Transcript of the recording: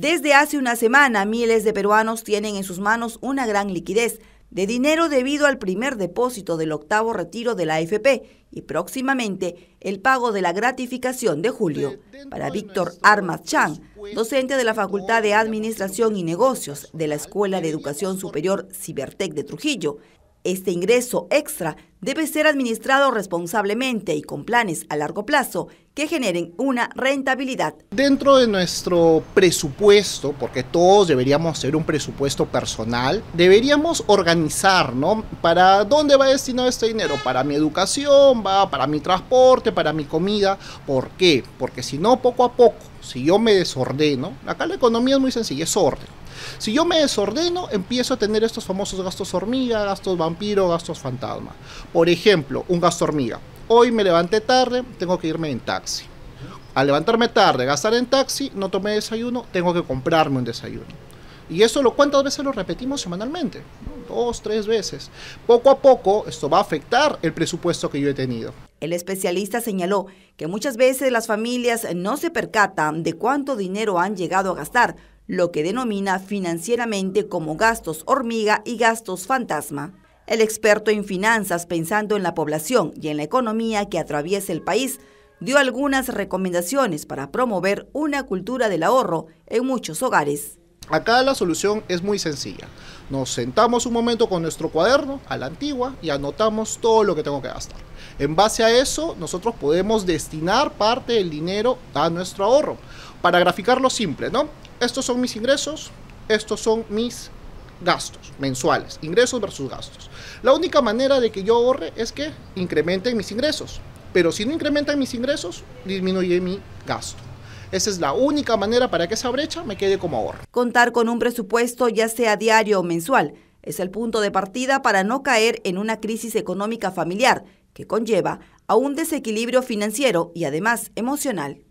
Desde hace una semana, miles de peruanos tienen en sus manos una gran liquidez de dinero debido al primer depósito del octavo retiro de la AFP y próximamente el pago de la gratificación de julio. Para Víctor Armas Chan, docente de la Facultad de Administración y Negocios de la Escuela de Educación Superior Cibertec de Trujillo, este ingreso extra debe ser administrado responsablemente y con planes a largo plazo que generen una rentabilidad. Dentro de nuestro presupuesto, porque todos deberíamos hacer un presupuesto personal, deberíamos organizar, ¿Para dónde va destinado este dinero? ¿Para mi educación? ¿Va para mi transporte? ¿Para mi comida? ¿Por qué? Porque si no, poco a poco, si yo me desordeno, acá la economía es muy sencilla, es orden. Si yo me desordeno, empiezo a tener estos famosos gastos hormiga, gastos vampiro, gastos fantasma. Por ejemplo, un gasto hormiga. Hoy me levanté tarde, tengo que irme en taxi. Al levantarme tarde, gastar en taxi, no tomé desayuno, tengo que comprarme un desayuno. Y eso lo cuántas veces lo repetimos semanalmente, dos, tres veces. Poco a poco esto va a afectar el presupuesto que yo he tenido. El especialista señaló que muchas veces las familias no se percatan de cuánto dinero han llegado a gastar lo que denomina financieramente como gastos hormiga y gastos fantasma. El experto en finanzas, pensando en la población y en la economía que atraviesa el país, dio algunas recomendaciones para promover una cultura del ahorro en muchos hogares. Acá la solución es muy sencilla. Nos sentamos un momento con nuestro cuaderno a la antigua y anotamos todo lo que tengo que gastar. En base a eso, nosotros podemos destinar parte del dinero a nuestro ahorro. Para graficarlo simple, ¿no? Estos son mis ingresos, estos son mis gastos mensuales, ingresos versus gastos. La única manera de que yo ahorre es que incrementen mis ingresos. Pero si no incrementan mis ingresos, disminuye mi gasto. Esa es la única manera para que esa brecha me quede como ahorro. Contar con un presupuesto ya sea diario o mensual es el punto de partida para no caer en una crisis económica familiar que conlleva a un desequilibrio financiero y además emocional.